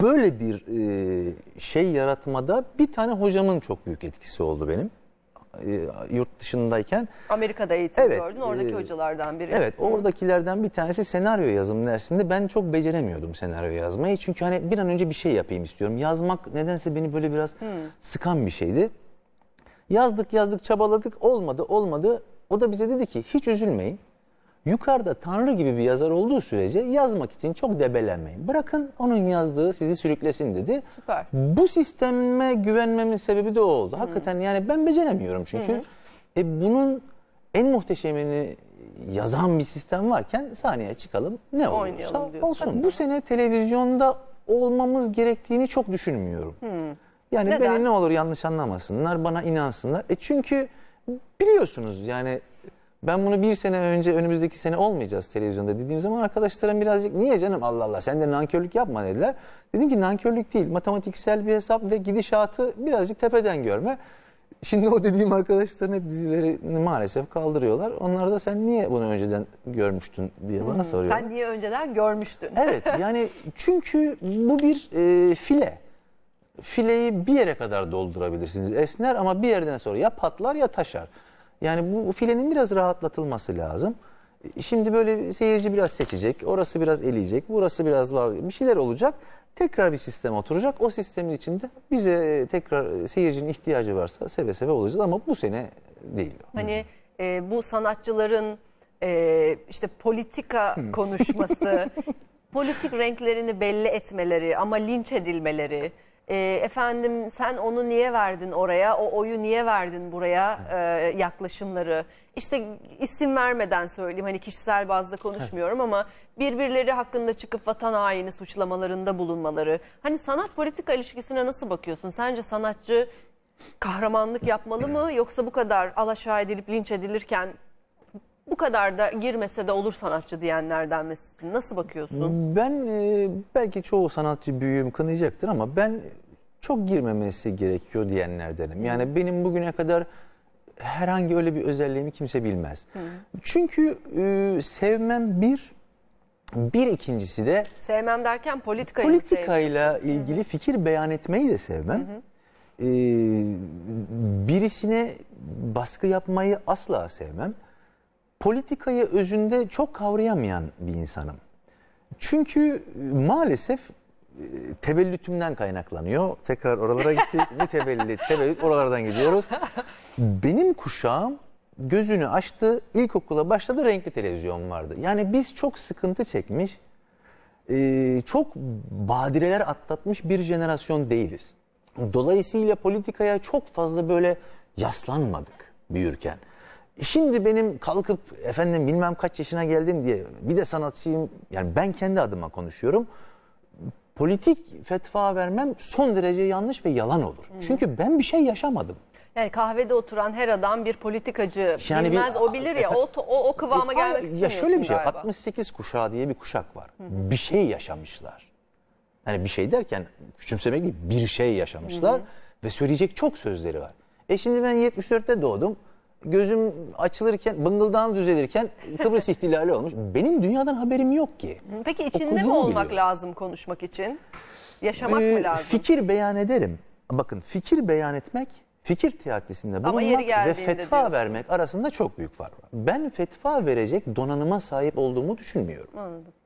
Böyle bir e, şey yaratmada bir tane hocamın çok büyük etkisi oldu benim. E, yurt dışındayken. Amerika'da eğitim evet, gördün, oradaki e, hocalardan biri. Evet, oradakilerden bir tanesi senaryo yazım dersinde ben çok beceremiyordum senaryo yazmayı. Çünkü hani bir an önce bir şey yapayım istiyorum. Yazmak nedense beni böyle biraz hmm. sıkan bir şeydi. Yazdık yazdık çabaladık olmadı olmadı. O da bize dedi ki hiç üzülmeyin yukarıda Tanrı gibi bir yazar olduğu sürece yazmak için çok debelenmeyin. Bırakın onun yazdığı sizi sürüklesin dedi. Süper. Bu sisteme güvenmemin sebebi de o oldu. Hakikaten yani ben beceremiyorum çünkü. Hı. E, bunun en muhteşemini yazan bir sistem varken sahneye çıkalım ne Oynayalım olursa olsun. Bu sene televizyonda olmamız gerektiğini çok düşünmüyorum. Hmm. Yani Neden? beni ne olur yanlış anlamasınlar, bana inansınlar. E çünkü biliyorsunuz yani ben bunu bir sene önce önümüzdeki sene olmayacağız televizyonda dediğim zaman arkadaşlarım birazcık niye canım Allah Allah sen de nankörlük yapma dediler. Dedim ki nankörlük değil matematiksel bir hesap ve gidişatı birazcık tepeden görme. Şimdi o dediğim arkadaşların hep dizilerini maalesef kaldırıyorlar. Onlar da sen niye bunu önceden görmüştün diye bana hmm, soruyorlar. Sen niye önceden görmüştün? evet yani çünkü bu bir e, file. Fileyi bir yere kadar doldurabilirsiniz esner ama bir yerden sonra ya patlar ya taşar. Yani bu filenin biraz rahatlatılması lazım. Şimdi böyle seyirci biraz seçecek, orası biraz eleyecek, burası biraz var, bir şeyler olacak. Tekrar bir sistem oturacak. O sistemin içinde bize tekrar seyircinin ihtiyacı varsa seve seve olacağız ama bu sene değil. Hani e, bu sanatçıların e, işte politika hmm. konuşması, politik renklerini belli etmeleri ama linç edilmeleri e, efendim sen onu niye verdin oraya, o oyu niye verdin buraya e, yaklaşımları. İşte isim vermeden söyleyeyim hani kişisel bazda konuşmuyorum ama birbirleri hakkında çıkıp vatan haini suçlamalarında bulunmaları. Hani sanat politika ilişkisine nasıl bakıyorsun? Sence sanatçı kahramanlık yapmalı mı yoksa bu kadar alaşağı edilip linç edilirken bu kadar da girmese de olur sanatçı diyenlerden misin? Nasıl bakıyorsun? Ben e, belki çoğu sanatçı büyüğüm kınayacaktır ama ben çok girmemesi gerekiyor diyenlerdenim. Yani benim bugüne kadar herhangi öyle bir özelliğimi kimse bilmez. Hı. Çünkü e, sevmem bir, bir ikincisi de... Sevmem derken politikayı Politikayla sevmem. ilgili fikir beyan etmeyi de sevmem. Hı E, birisine baskı yapmayı asla sevmem. Politikayı özünde çok kavrayamayan bir insanım. Çünkü maalesef e, tevellütümden kaynaklanıyor. Tekrar oralara gitti. Mütevellit, tevellüt oralardan gidiyoruz. Benim kuşağım gözünü açtı, ilkokula başladı renkli televizyon vardı. Yani biz çok sıkıntı çekmiş, e, çok badireler atlatmış bir jenerasyon değiliz. Dolayısıyla politikaya çok fazla böyle yaslanmadık büyürken. Şimdi benim kalkıp efendim bilmem kaç yaşına geldim diye bir de sanatçıyım yani ben kendi adıma konuşuyorum politik fetva vermem son derece yanlış ve yalan olur. Hmm. Çünkü ben bir şey yaşamadım. Yani kahvede oturan her adam bir politikacı yani bilmez bir, o bilir ya o, o, o kıvama e, gelmek Ya şöyle bir şey galiba. 68 kuşağı diye bir kuşak var. Hı Bir şey yaşamışlar. Hani bir şey derken küçümsemek değil bir şey yaşamışlar. Hı Ve söyleyecek çok sözleri var. E şimdi ben 74'te doğdum gözüm açılırken, bıngıldağım düzelirken Kıbrıs ihtilali olmuş. Benim dünyadan haberim yok ki. Peki içinde Okuduğumu mi olmak biliyorum. lazım konuşmak için? Yaşamak ee, mı lazım? Fikir beyan ederim. Bakın fikir beyan etmek, fikir teatrisinde bulunmak ve fetva diyorsun. vermek arasında çok büyük fark var. Ben fetva verecek donanıma sahip olduğumu düşünmüyorum. Anladım.